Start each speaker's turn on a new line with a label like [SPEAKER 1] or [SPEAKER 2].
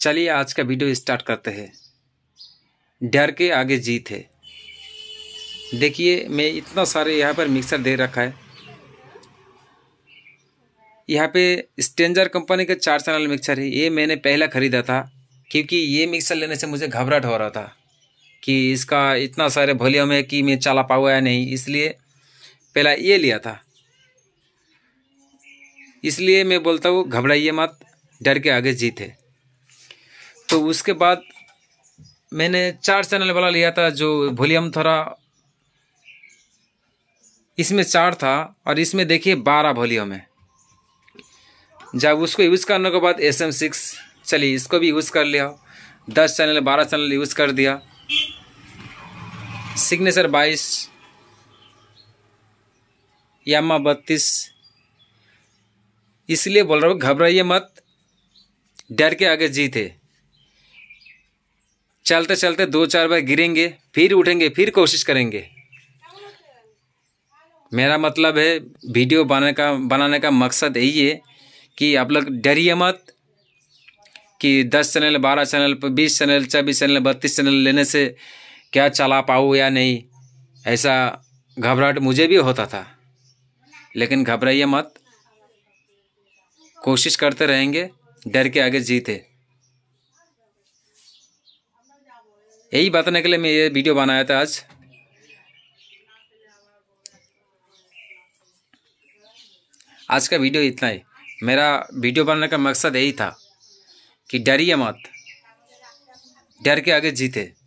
[SPEAKER 1] चलिए आज का वीडियो स्टार्ट करते हैं डर के आगे जीत है देखिए मैं इतना सारे यहाँ पर मिक्सर दे रखा है यहाँ पे स्टेंजर कंपनी का चार चैनल मिक्सर है ये मैंने पहला ख़रीदा था क्योंकि ये मिक्सर लेने से मुझे घबराहट हो रहा था कि इसका इतना सारे वॉल्यूम है कि मैं चला पाऊँ या नहीं इसलिए पहला ये लिया था इसलिए मैं बोलता हूँ घबराइए मत डर के आगे जीत है तो उसके बाद मैंने चार चैनल वाला लिया था जो वॉल्यूम थोड़ा इसमें चार था और इसमें देखिए बारह वॉल्यूम है जब उसको यूज़ करने के बाद एस एम सिक्स चलिए इसको भी यूज़ कर लिया दस चैनल बारह चैनल यूज़ कर दिया सिग्नेचर बाईस यामा बत्तीस इसलिए बोल रहा हूँ घबराइए मत डर के आगे जीते चलते चलते दो चार बार गिरेंगे फिर उठेंगे फिर कोशिश करेंगे मेरा मतलब है वीडियो बनाने का बनाने का मकसद यही है कि आप लोग डरिए मत कि दस चैनल बारह चैनल बीस चैनल चौबीस चैनल बत्तीस चैनल लेने से क्या चला पाऊँ या नहीं ऐसा घबराहट मुझे भी होता था लेकिन घबराइए मत कोशिश करते रहेंगे डर के आगे जीते यही बताने के लिए मैं ये वीडियो बनाया था आज आज का वीडियो इतना ही मेरा वीडियो बनाने का मकसद यही था कि डरिए मत डर के आगे जीते